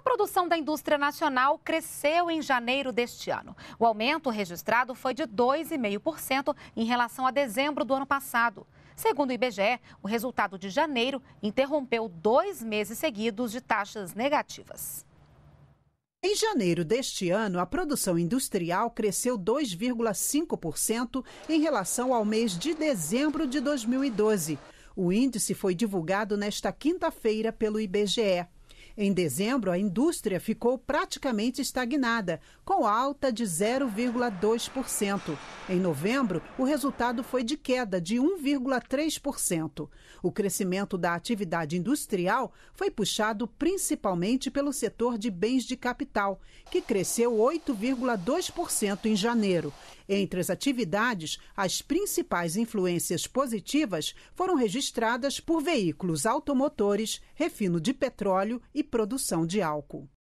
A produção da indústria nacional cresceu em janeiro deste ano. O aumento registrado foi de 2,5% em relação a dezembro do ano passado. Segundo o IBGE, o resultado de janeiro interrompeu dois meses seguidos de taxas negativas. Em janeiro deste ano, a produção industrial cresceu 2,5% em relação ao mês de dezembro de 2012. O índice foi divulgado nesta quinta-feira pelo IBGE. Em dezembro, a indústria ficou praticamente estagnada, com alta de 0,2%. Em novembro, o resultado foi de queda de 1,3%. O crescimento da atividade industrial foi puxado principalmente pelo setor de bens de capital, que cresceu 8,2% em janeiro. Entre as atividades, as principais influências positivas foram registradas por veículos automotores, refino de petróleo e produção de álcool.